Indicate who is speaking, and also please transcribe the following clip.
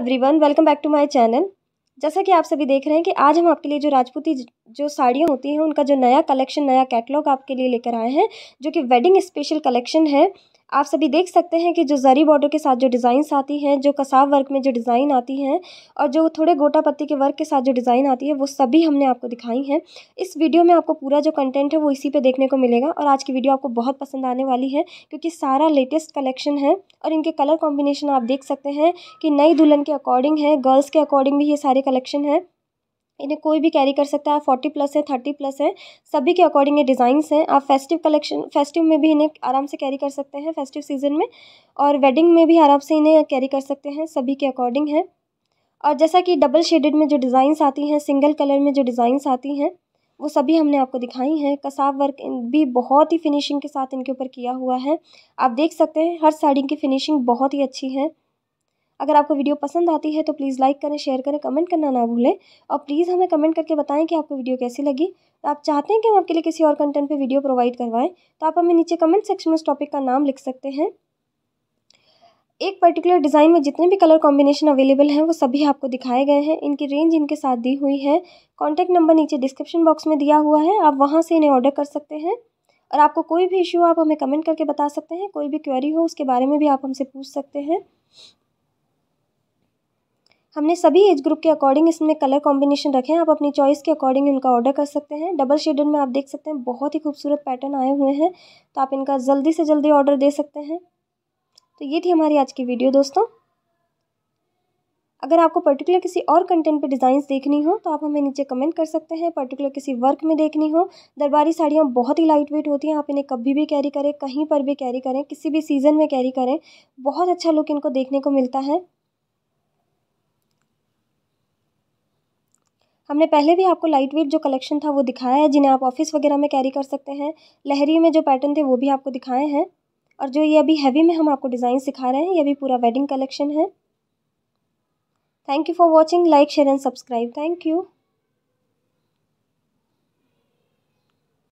Speaker 1: everyone welcome back to my channel जैसा कि आप सभी देख रहे हैं कि आज हम आपके लिए जो राजपूती जो साड़ियाँ होती हैं उनका जो नया कलेक्शन नया कैटलॉग आपके लिए लेकर आए हैं जो कि वेडिंग स्पेशल कलेक्शन है आप सभी देख सकते हैं कि जो ज़री बॉर्डर के साथ जो डिज़ाइंस आती हैं जो कसाब वर्क में जो डिज़ाइन आती हैं और जो थोड़े गोटा पत्ती के वर्क के साथ जो डिज़ाइन आती है वो सभी हमने आपको दिखाई हैं इस वीडियो में आपको पूरा जो कंटेंट है वो इसी पे देखने को मिलेगा और आज की वीडियो आपको बहुत पसंद आने वाली है क्योंकि सारा लेटेस्ट कलेक्शन है और इनके कलर कॉम्बिनेशन आप देख सकते हैं कि नई दुल्हन के अकॉर्डिंग है गर्ल्स के अकॉर्डिंग भी ये सारे कलेक्शन हैं इन्हें कोई भी कैरी कर सकता है फोर्टी प्लस है थर्टी प्लस है सभी के अकॉर्डिंग ये डिज़ाइंस हैं आप फेस्टिव कलेक्शन फेस्टिव में भी इन्हें आराम से कैरी कर सकते हैं फेस्टिव सीजन में और वेडिंग में भी आराम से इन्हें कैरी कर सकते हैं सभी के अकॉर्डिंग है और जैसा कि डबल शेडेड में जो डिज़ाइंस आती हैं सिंगल कलर में जो डिज़ाइंस आती हैं वो सभी हमने आपको दिखाई हैं कसाब वर्क भी बहुत ही फिनिशिंग के साथ इनके ऊपर किया हुआ है आप देख सकते हैं हर साड़ी की फिनिशिंग बहुत ही अच्छी है अगर आपको वीडियो पसंद आती है तो प्लीज़ लाइक करें शेयर करें कमेंट करना ना भूलें और प्लीज़ हमें कमेंट करके बताएं कि आपको वीडियो कैसी लगी तो आप चाहते हैं कि हम आपके लिए किसी और कंटेंट पे वीडियो प्रोवाइड करवाएं तो आप हमें नीचे कमेंट सेक्शन में उस टॉपिक का नाम लिख सकते हैं एक पर्टिकुलर डिज़ाइन में जितने भी कलर कॉम्बिनेशन अवेलेबल हैं वो सभी आपको दिखाए गए हैं इनकी रेंज इनके साथ दी हुई है कॉन्टैक्ट नंबर नीचे डिस्क्रिप्शन बॉक्स में दिया हुआ है आप वहाँ से इन्हें ऑर्डर कर सकते हैं और आपको कोई भी इश्यू आप हमें कमेंट करके बता सकते हैं कोई भी क्वेरी हो उसके बारे में भी आप हमसे पूछ सकते हैं हमने सभी एज ग्रुप के अकॉर्डिंग इसमें कलर कॉम्बिनेशन रखे हैं आप अपनी चॉइस के अकॉर्डिंग इनका ऑर्डर कर सकते हैं डबल शेडेड में आप देख सकते हैं बहुत ही खूबसूरत पैटर्न आए हुए हैं तो आप इनका जल्दी से जल्दी ऑर्डर दे सकते हैं तो ये थी हमारी आज की वीडियो दोस्तों अगर आपको पर्टिकुलर किसी और कंटेंट पे डिज़ाइंस देखनी हो तो आप हमें नीचे कमेंट कर सकते हैं पर्टिकुलर किसी वर्क में देखनी हो दरबारी साड़ियाँ बहुत ही लाइट वेट होती हैं आप इन्हें कभी भी कैरी करें कहीं पर भी कैरी करें किसी भी सीज़न में कैरी करें बहुत अच्छा लुक इनको देखने को मिलता है हमने पहले भी आपको लाइट वेट जो कलेक्शन था वो दिखाया है जिन्हें आप ऑफिस वगैरह में कैरी कर सकते हैं लहरी में जो पैटर्न थे वो भी आपको दिखाए हैं और जो ये अभी हैवी में हम आपको डिज़ाइन सिखा रहे हैं ये भी पूरा वेडिंग कलेक्शन है thank you for watching like share and subscribe thank you